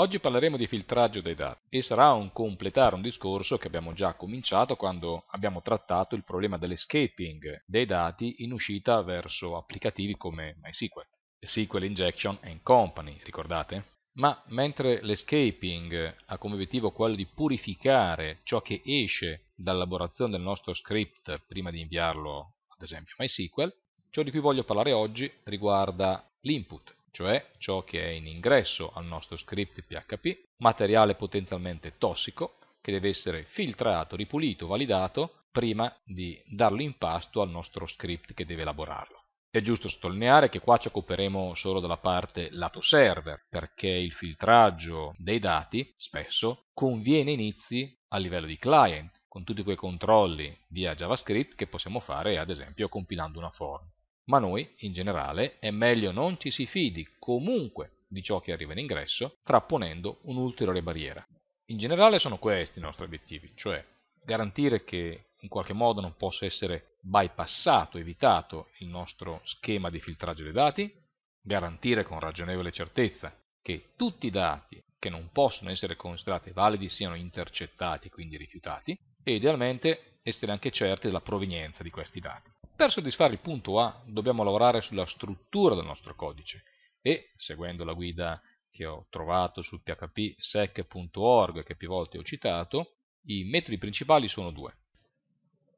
Oggi parleremo di filtraggio dei dati e sarà un completare un discorso che abbiamo già cominciato quando abbiamo trattato il problema dell'escaping dei dati in uscita verso applicativi come MySQL, SQL Injection and Company, ricordate? Ma mentre l'escaping ha come obiettivo quello di purificare ciò che esce dall'elaborazione del nostro script prima di inviarlo ad esempio MySQL, ciò di cui voglio parlare oggi riguarda l'input, cioè ciò che è in ingresso al nostro script PHP, materiale potenzialmente tossico che deve essere filtrato, ripulito, validato prima di darlo in pasto al nostro script che deve elaborarlo. È giusto sottolineare che qua ci occuperemo solo della parte lato server, perché il filtraggio dei dati spesso conviene inizi a livello di client, con tutti quei controlli via JavaScript che possiamo fare ad esempio compilando una form ma noi, in generale, è meglio non ci si fidi comunque di ciò che arriva in ingresso, frapponendo un'ulteriore barriera. In generale sono questi i nostri obiettivi, cioè garantire che in qualche modo non possa essere bypassato, evitato il nostro schema di filtraggio dei dati, garantire con ragionevole certezza che tutti i dati che non possono essere considerati validi siano intercettati, quindi rifiutati, e idealmente essere anche certi della provenienza di questi dati. Per soddisfare il punto A dobbiamo lavorare sulla struttura del nostro codice e, seguendo la guida che ho trovato su phpsec.org che più volte ho citato, i metodi principali sono due.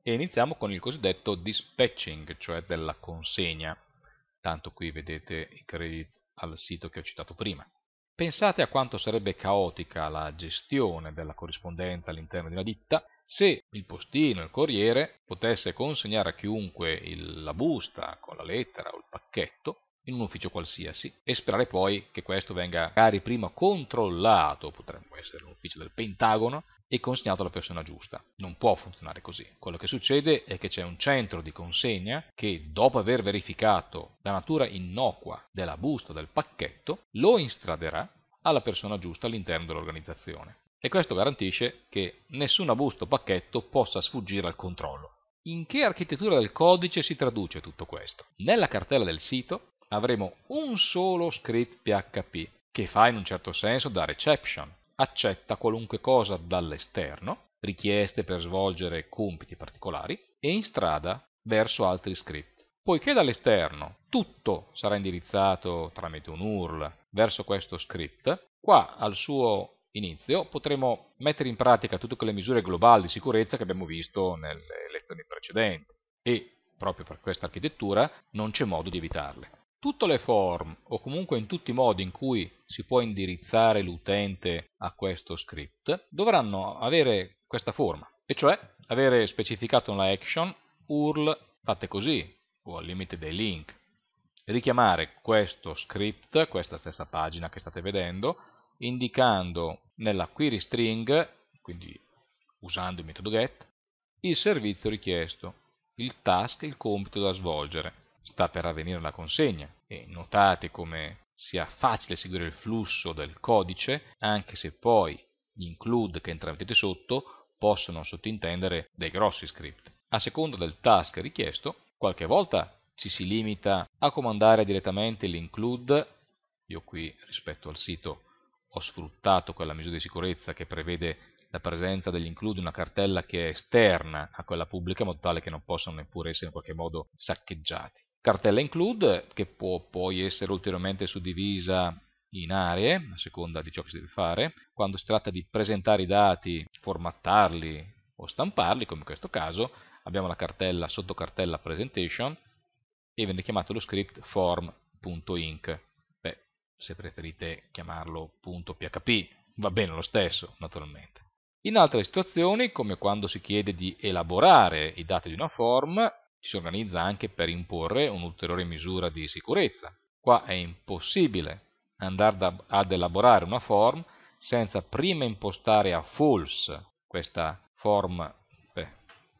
E iniziamo con il cosiddetto dispatching, cioè della consegna. Tanto qui vedete i credit al sito che ho citato prima. Pensate a quanto sarebbe caotica la gestione della corrispondenza all'interno di una ditta se il postino, il corriere, potesse consegnare a chiunque il, la busta con la lettera o il pacchetto in un ufficio qualsiasi e sperare poi che questo venga magari prima controllato, potremmo essere l'ufficio del Pentagono, e consegnato alla persona giusta. Non può funzionare così. Quello che succede è che c'è un centro di consegna che, dopo aver verificato la natura innocua della busta o del pacchetto, lo instraderà alla persona giusta all'interno dell'organizzazione e questo garantisce che nessun abuso o pacchetto possa sfuggire al controllo. In che architettura del codice si traduce tutto questo? Nella cartella del sito avremo un solo script PHP che fa in un certo senso da reception, accetta qualunque cosa dall'esterno, richieste per svolgere compiti particolari e in strada verso altri script. Poiché dall'esterno tutto sarà indirizzato tramite un URL verso questo script, qua al suo inizio potremo mettere in pratica tutte quelle misure globali di sicurezza che abbiamo visto nelle lezioni precedenti e proprio per questa architettura non c'è modo di evitarle. Tutte le form o comunque in tutti i modi in cui si può indirizzare l'utente a questo script dovranno avere questa forma e cioè avere specificato una action URL fatte così o al limite dei link richiamare questo script, questa stessa pagina che state vedendo indicando nella query string, quindi usando il metodo get, il servizio richiesto, il task, il compito da svolgere. Sta per avvenire la consegna e notate come sia facile seguire il flusso del codice, anche se poi gli include che intramettete sotto possono sottintendere dei grossi script. A seconda del task richiesto, qualche volta ci si limita a comandare direttamente l'include, io qui rispetto al sito ho sfruttato quella misura di sicurezza che prevede la presenza degli include in una cartella che è esterna a quella pubblica in modo tale che non possano neppure essere in qualche modo saccheggiati. Cartella include che può poi essere ulteriormente suddivisa in aree, a seconda di ciò che si deve fare. Quando si tratta di presentare i dati, formattarli o stamparli, come in questo caso, abbiamo la cartella sotto cartella presentation e viene chiamato lo script form.inc se preferite chiamarlo .php, va bene lo stesso naturalmente. In altre situazioni, come quando si chiede di elaborare i dati di una form, ci si organizza anche per imporre un'ulteriore misura di sicurezza. Qua è impossibile andare ad elaborare una form senza prima impostare a false questa form, beh,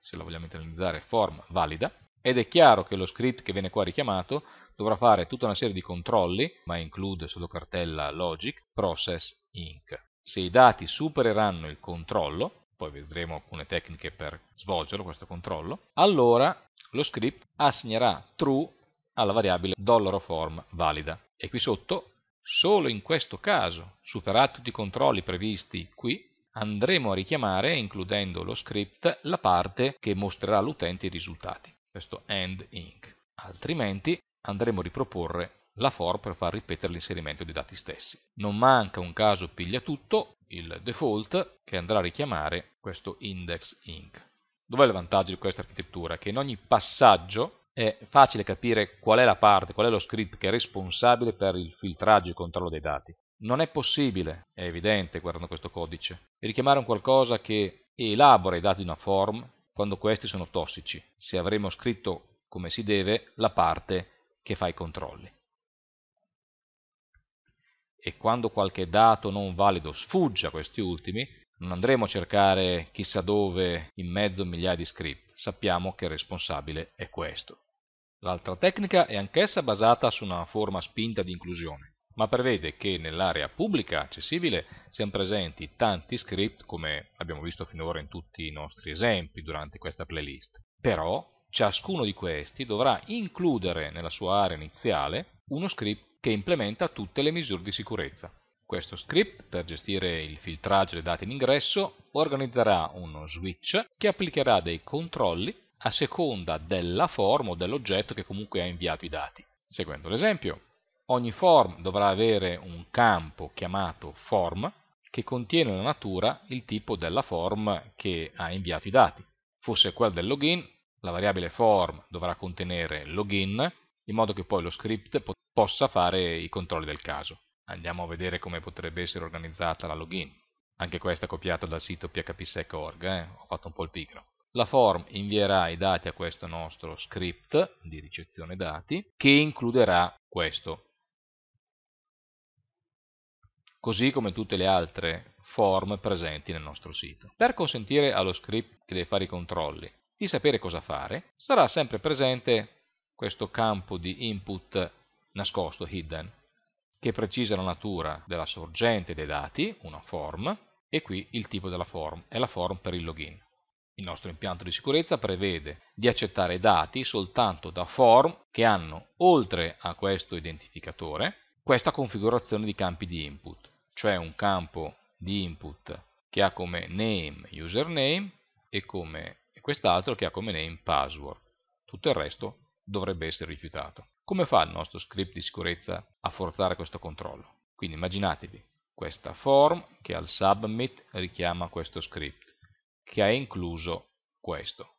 se la vogliamo internalizzare, form valida, ed è chiaro che lo script che viene qua richiamato dovrà fare tutta una serie di controlli, ma include solo cartella logic, process inc. Se i dati supereranno il controllo, poi vedremo alcune tecniche per svolgerlo questo controllo, allora lo script assegnerà true alla variabile $form valida. E qui sotto, solo in questo caso, superati tutti i controlli previsti qui, andremo a richiamare, includendo lo script, la parte che mostrerà all'utente i risultati, questo end inc. Altrimenti andremo a riproporre la for per far ripetere l'inserimento dei dati stessi. Non manca un caso piglia tutto, il default, che andrà a richiamare questo index inc. Dov'è il vantaggio di questa architettura? Che in ogni passaggio è facile capire qual è la parte, qual è lo script che è responsabile per il filtraggio e il controllo dei dati. Non è possibile, è evidente guardando questo codice, richiamare un qualcosa che elabora i dati di una form quando questi sono tossici, se avremo scritto come si deve la parte che fa i controlli. E quando qualche dato non valido sfugge a questi ultimi, non andremo a cercare chissà dove in mezzo a migliaia di script, sappiamo che il responsabile è questo. L'altra tecnica è anch'essa basata su una forma spinta di inclusione, ma prevede che nell'area pubblica accessibile siano presenti tanti script come abbiamo visto finora in tutti i nostri esempi durante questa playlist. Però Ciascuno di questi dovrà includere nella sua area iniziale uno script che implementa tutte le misure di sicurezza. Questo script, per gestire il filtraggio dei dati in ingresso, organizzerà uno switch che applicherà dei controlli a seconda della form o dell'oggetto che comunque ha inviato i dati. Seguendo l'esempio, ogni form dovrà avere un campo chiamato form che contiene la natura il tipo della form che ha inviato i dati. Fosse quella del login, la variabile form dovrà contenere login in modo che poi lo script po possa fare i controlli del caso. Andiamo a vedere come potrebbe essere organizzata la login. Anche questa copiata dal sito phpsec.org, eh? ho fatto un po' il pigro. La form invierà i dati a questo nostro script di ricezione dati che includerà questo. Così come tutte le altre form presenti nel nostro sito. Per consentire allo script che deve fare i controlli di sapere cosa fare, sarà sempre presente questo campo di input nascosto, hidden, che precisa la natura della sorgente dei dati, una form, e qui il tipo della form, è la form per il login. Il nostro impianto di sicurezza prevede di accettare dati soltanto da form che hanno, oltre a questo identificatore, questa configurazione di campi di input, cioè un campo di input che ha come name username e come quest'altro che ha come name password. Tutto il resto dovrebbe essere rifiutato. Come fa il nostro script di sicurezza a forzare questo controllo? Quindi immaginatevi questa form che al submit richiama questo script, che ha incluso questo.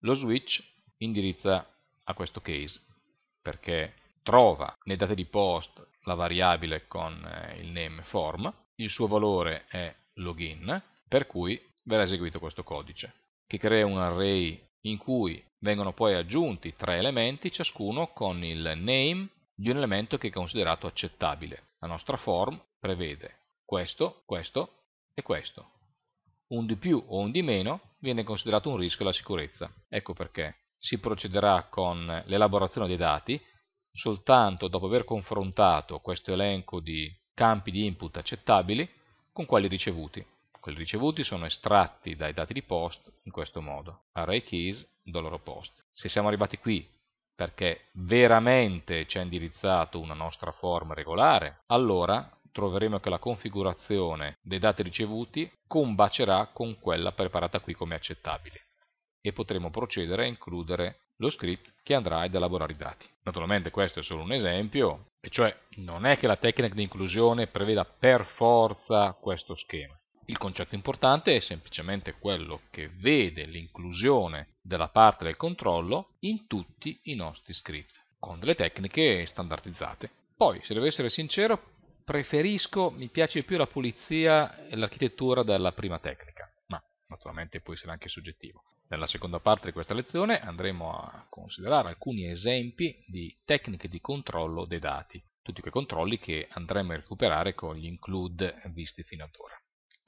Lo switch indirizza a questo case, perché trova nei date di post la variabile con eh, il name form, il suo valore è login, per cui verrà eseguito questo codice che crea un array in cui vengono poi aggiunti tre elementi, ciascuno con il name di un elemento che è considerato accettabile. La nostra form prevede questo, questo e questo. Un di più o un di meno viene considerato un rischio alla sicurezza. Ecco perché si procederà con l'elaborazione dei dati soltanto dopo aver confrontato questo elenco di campi di input accettabili con quelli ricevuti. Quelli ricevuti sono estratti dai dati di post in questo modo, array keys, $post. Se siamo arrivati qui perché veramente ci ha indirizzato una nostra form regolare, allora troveremo che la configurazione dei dati ricevuti combacerà con quella preparata qui come accettabile e potremo procedere a includere lo script che andrà ad elaborare i dati. Naturalmente questo è solo un esempio, e cioè non è che la tecnica di inclusione preveda per forza questo schema. Il concetto importante è semplicemente quello che vede l'inclusione della parte del controllo in tutti i nostri script, con delle tecniche standardizzate. Poi, se devo essere sincero, preferisco, mi piace più la pulizia e l'architettura della prima tecnica, ma naturalmente può essere anche soggettivo. Nella seconda parte di questa lezione andremo a considerare alcuni esempi di tecniche di controllo dei dati, tutti quei controlli che andremo a recuperare con gli include visti fino ad ora.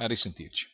A risentirci.